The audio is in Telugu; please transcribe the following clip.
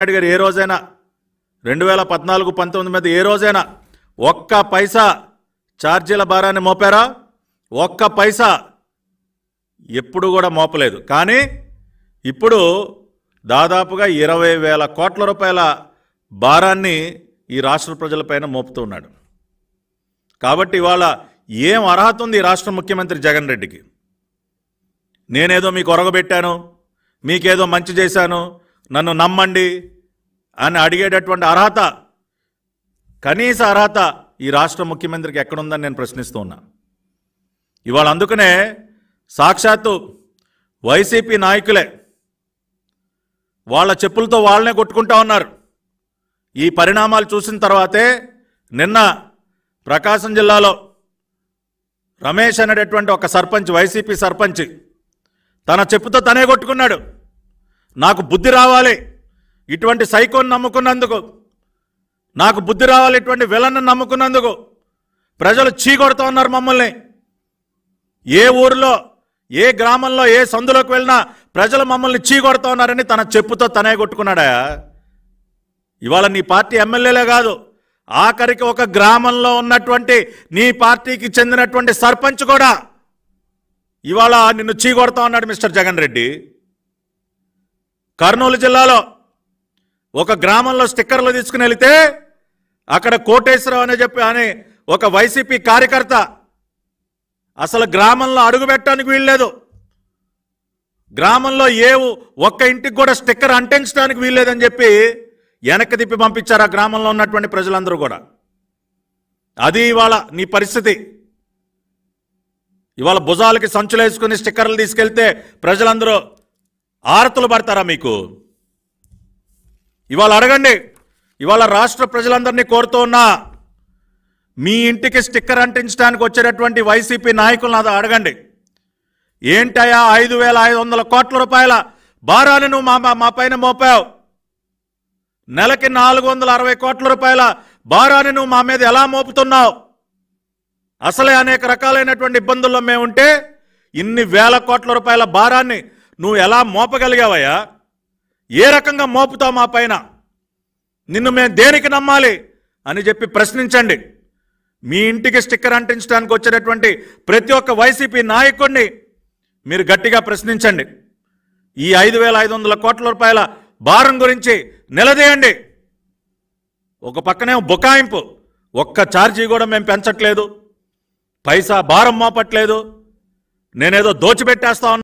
నాయుడు గారు ఏ రోజైనా రెండు వేల పద్నాలుగు పంతొమ్మిది మీద ఏ రోజైనా ఒక్క పైసా ఛార్జీల భారాన్ని మోపారా ఒక్క పైసా ఎప్పుడు కూడా మోపలేదు కానీ ఇప్పుడు దాదాపుగా ఇరవై వేల కోట్ల రూపాయల భారాన్ని ఈ రాష్ట్ర ప్రజలపైన మోపుతూ ఉన్నాడు కాబట్టి ఇవాళ ఏం అర్హత ఉంది రాష్ట్ర ముఖ్యమంత్రి జగన్ రెడ్డికి నేనేదో మీకు ఒరగబెట్టాను మీకేదో మంచి చేశాను నన్ను నమ్మండి అని అడిగేటటువంటి అర్హత కనీస అర్హత ఈ రాష్ట్ర ముఖ్యమంత్రికి ఎక్కడుందని నేను ప్రశ్నిస్తూ ఉన్నా ఇవాళ అందుకనే సాక్షాత్తు వైసీపీ నాయకులే వాళ్ళ చెప్పులతో వాళ్ళనే కొట్టుకుంటా ఉన్నారు ఈ పరిణామాలు చూసిన తర్వాతే నిన్న ప్రకాశం జిల్లాలో రమేష్ అనేటటువంటి ఒక సర్పంచ్ వైసీపీ సర్పంచ్ తన చెప్పుతో తనే కొట్టుకున్నాడు నాకు బుద్ధి రావాలి ఇటువంటి సైకోన్ నమ్ముకున్నందుకు నాకు బుద్ధి రావాలి ఇటువంటి విలన్ను నమ్ముకున్నందుకు ప్రజలు చీకొడుతూ ఉన్నారు మమ్మల్ని ఏ ఊరిలో ఏ గ్రామంలో ఏ సందులోకి వెళ్ళినా ప్రజలు మమ్మల్ని చీకొడుతూ ఉన్నారని తన చెప్పుతో తనే కొట్టుకున్నాడా ఇవాళ నీ పార్టీ ఎమ్మెల్యేలే కాదు ఆఖరికి ఒక గ్రామంలో ఉన్నటువంటి నీ పార్టీకి చెందినటువంటి సర్పంచ్ కూడా ఇవాళ నిన్ను చీకొడతా ఉన్నాడు మిస్టర్ జగన్ రెడ్డి కర్నూలు జిల్లాలో ఒక గ్రామంలో స్టిక్కర్లు తీసుకుని వెళితే అక్కడ కోటేశ్వరం అని చెప్పి అని ఒక వైసీపీ కార్యకర్త అసలు గ్రామంలో అడుగు పెట్టడానికి వీల్లేదు గ్రామంలో ఏ ఒక్క ఇంటికి కూడా స్టిక్కర్ అంటించడానికి వీల్లేదని చెప్పి వెనక్కి తిప్పి పంపించారు ఆ గ్రామంలో ఉన్నటువంటి ప్రజలందరూ కూడా అది ఇవాళ నీ పరిస్థితి ఇవాళ భుజాలకి సంచులు వేసుకుని స్టిక్కర్లు తీసుకెళ్తే ప్రజలందరూ ఆరతలు పడతారా మీకు ఇవాళ అడగండి ఇవాళ రాష్ట్ర ప్రజలందరినీ కోరుతూ ఉన్నా మీ ఇంటికి స్టిక్కర్ అంటించడానికి వచ్చేటటువంటి వైసీపీ నాయకులను అది అడగండి ఏంటయా ఐదు వేల ఐదు వందల కోట్ల రూపాయల భారాన్ని నువ్వు మా మా పైన మోపావు నెలకి నాలుగు వందల అరవై కోట్ల రూపాయల భారాన్ని నువ్వు మా మీద ఎలా మోపుతున్నావు అసలే అనేక రకాలైనటువంటి ఇబ్బందుల్లో మేముంటే ఇన్ని వేల కోట్ల రూపాయల భారాన్ని నువ్వు ఎలా మోపగలిగావయ్యా ఏ రకంగా మోపుతావు మా పైన నిన్ను మేము దేనికి నమ్మాలి అని చెప్పి ప్రశ్నించండి మీ ఇంటికి స్టిక్కర్ అంటించడానికి వచ్చినటువంటి ప్రతి ఒక్క వైసీపీ నాయకుడిని మీరు గట్టిగా ప్రశ్నించండి ఈ ఐదు వేల ఐదు వందల కోట్ల రూపాయల భారం గురించి నిలదీయండి ఒక పక్కనే బుకాయింపు ఒక్క ఛార్జీ కూడా మేము పెంచట్లేదు పైసా భారం మోపట్లేదు నేనేదో దోచిపెట్టేస్తా